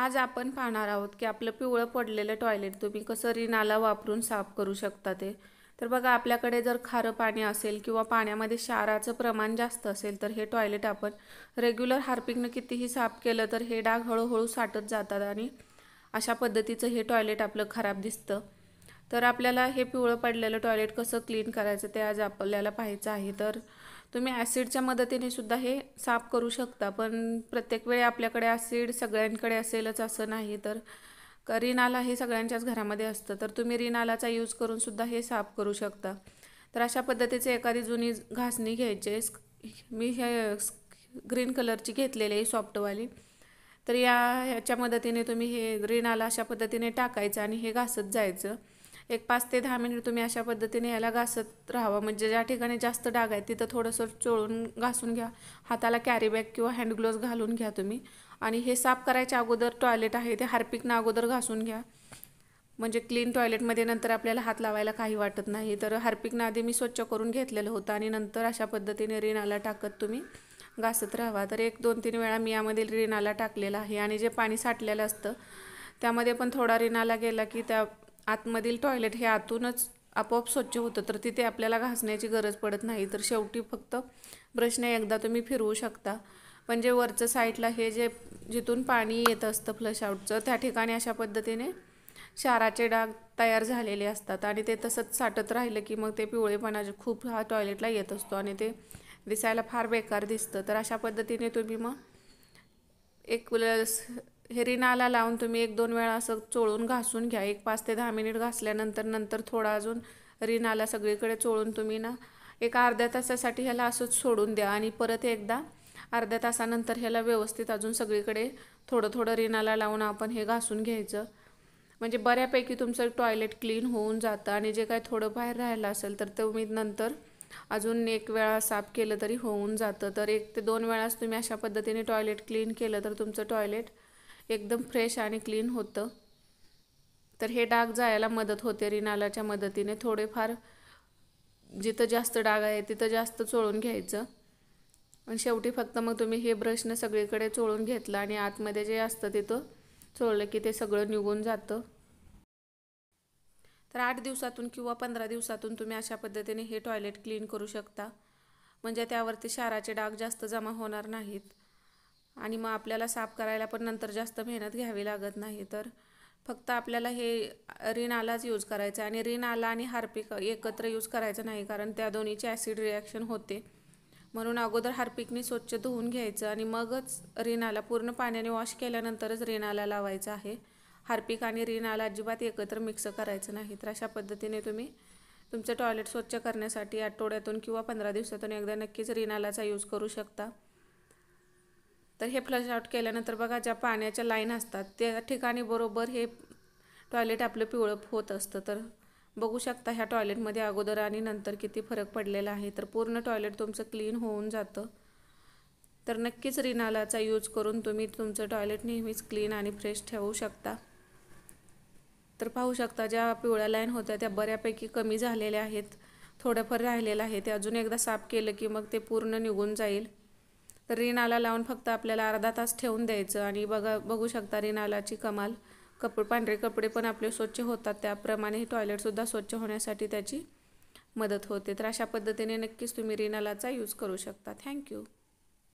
आज आपण पाहणार आहोत की आपलं पिवळं पडलेलं टॉयलेट तुम्ही कसं रिनाला वापरून साफ करू शकता ते तर बघा आपल्याकडे जर खारं पाणी असेल किंवा पाण्यामध्ये क्षाराचं प्रमाण जास्त असेल तर हे टॉयलेट आपण रेग्युलर हार्पिकनं कितीही साफ केलं तर हे डाग हळूहळू साठत जातात आणि अशा पद्धतीचं हे टॉयलेट आपलं खराब दिसतं तर आपल्याला हे पिवळं पडलेलं टॉयलेट कसं क्लीन करायचं ते आज आपल्याला पाहायचं आहे तर तुम्ही ॲसिडच्या मदतीने सुद्धा हे साफ करू शकता पण प्रत्येक वेळी आपल्याकडे ॲसिड सगळ्यांकडे असेलच असं नाही तर रिनाला हे सगळ्यांच्याच घरामध्ये असतं तर तुम्ही रिनालाचा यूज करून सुद्धा हे साफ करू शकता तर अशा पद्धतीचे एखादी जुनी घासणी घ्यायची मी हे ग्रीन कलरची घेतलेली आहे सॉफ्टवाली तर या ह्याच्या मदतीने तुम्ही हे रिनाला अशा पद्धतीने टाकायचं आणि हे घासत जायचं एक पाच ते दहा मिनिट तुम्ही अशा पद्धतीने याला घासत राहावा म्हणजे ज्या ठिकाणी जास्त डाग आहे तिथं थोडंसं चोळून घासून घ्या हाताला कॅरीबॅग किंवा हँडग्लोव्ज घालून घ्या तुम्ही आणि हे साफ करायच्या अगोदर टॉयलेट आहे ते हार्पिकनं अगोदर घासून घ्या म्हणजे क्लीन टॉयलेटमध्ये नंतर आपल्याला हात लावायला काही वाटत नाही तर हार्पिकनं आधी मी स्वच्छ करून घेतलेलं होतं आणि नंतर अशा पद्धतीने रिनाला टाकत तुम्ही घासत राहावा तर एक दोन तीन वेळा मी यामध्ये रिनाला टाकलेला आहे आणि जे पाणी साठलेलं असतं त्यामध्ये पण थोडा रिनाला गेला की त्या आतमधील टॉयलेट हे आतूनच आपोआप स्वच्छ होतं तर तिथे आपल्याला घासण्याची गरज पडत नाही तर शेवटी फक्त ब्रशने एकदा तुम्ही फिरवू शकता पण जे म्हणजे वरचं साईडला हे जे जिथून पाणी येत असतं फ्लश आऊटचं त्या ठिकाणी अशा पद्धतीने शाराचे डाग तयार झालेले असतात आणि ते तसंच साठत राहिलं की मग ते पिवळेपणा खूप हा टॉयलेटला येत असतो आणि ते दिसायला फार बेकार दिसतं तर अशा पद्धतीने तुम्ही मग एक हे रिनाला लावून तुम्ही एक दोन वेळा असं चोळून घासून घ्या एक पाच ते दहा मिनिट घासल्यानंतर नंतर थोडा अजून आला सगळीकडे चोळून तुम्ही ना एक अर्ध्या तासासाठी ह्याला असंच सोडून द्या आणि परत एकदा अर्ध्या तासानंतर ह्याला व्यवस्थित अजून सगळीकडे थोडं थोडं रिनाला लावून आपण हे घासून घ्यायचं म्हणजे बऱ्यापैकी तुमचं टॉयलेट क्लीन होऊन जातं आणि जे काय थोडं बाहेर राहिलं असेल तर तुम्ही नंतर अजून एक वेळा साफ केलं तरी होऊन जातं तर एक ते दोन वेळाच तुम्ही अशा पद्धतीने टॉयलेट क्लीन केलं तर तुमचं टॉयलेट एकदम फ्रेश आणि क्लीन होतं तर हे डाग जायला मदत होते रिनालाच्या मदतीने थोडेफार जिथं जास्त डाग आहे तिथं जास्त चोळून घ्यायचं आणि शेवटी फक्त मग तुम्ही हे ब्रशनं सगळीकडे चोळून घेतलं आणि आतमध्ये जे असतं तिथं चोळलं की ते सगळं निघून जातं तर आठ दिवसातून किंवा पंधरा दिवसातून तुम्ही अशा पद्धतीने हे टॉयलेट क्लीन करू शकता म्हणजे त्यावरती शाराचे डाग जास्त जमा होणार नाहीत आणि मग आपल्याला साफ करायला पण नंतर जास्त मेहनत घ्यावी लागत नाही तर फक्त आपल्याला हे रिन आलाच यूज करायचं आणि रिन आला आणि हार्पिक एकत्र यूज करायचं नाही कारण त्या दोन्हीचे ॲसिड रिॲक्शन होते म्हणून अगोदर हार्पिकने स्वच्छ धुवून घ्यायचं आणि मगच आला पूर्ण पाण्याने वॉश केल्यानंतरच आला लावायचा आहे हार्पिक आणि आला अजिबात एकत्र मिक्स करायचं नाही तर अशा पद्धतीने तुम्ही तुमचं टॉयलेट स्वच्छ करण्यासाठी आठवड्यातून किंवा पंधरा दिवसातून एकदा नक्कीच आलाचा यूज करू शकता तर हे फ्लश आउट केल्यानंतर बघा ज्या पाण्याच्या लाईन असतात त्या ठिकाणी बरोबर हे टॉयलेट आपलं पिवळं होत असतं तर बघू शकता ह्या टॉयलेटमध्ये अगोदर आणि नंतर किती फरक पडलेला आहे तर पूर्ण टॉयलेट तुमचं क्लीन होऊन जातं तर नक्कीच रिनालाचा यूज करून तुम्ही तुमचं टॉयलेट नेहमीच क्लीन आणि फ्रेश ठेवू शकता तर पाहू शकता ज्या पिवळ्या लाईन होत्या त्या बऱ्यापैकी कमी झालेल्या आहेत थोडंफार राहिलेलं आहे ते अजून एकदा साफ केलं की मग ते पूर्ण निघून जाईल तर रिनाला लावून फक्त आपल्याला अर्धा तास ठेवून द्यायचं आणि बघा बघू शकता रिनालाची कमाल कप पांढरे कपडे पण आपले स्वच्छ होतात त्याप्रमाणे ही टॉयलेटसुद्धा स्वच्छ होण्यासाठी त्याची मदत होते तर अशा पद्धतीने नक्कीच तुम्ही रिनालाचा यूज करू शकता थँक्यू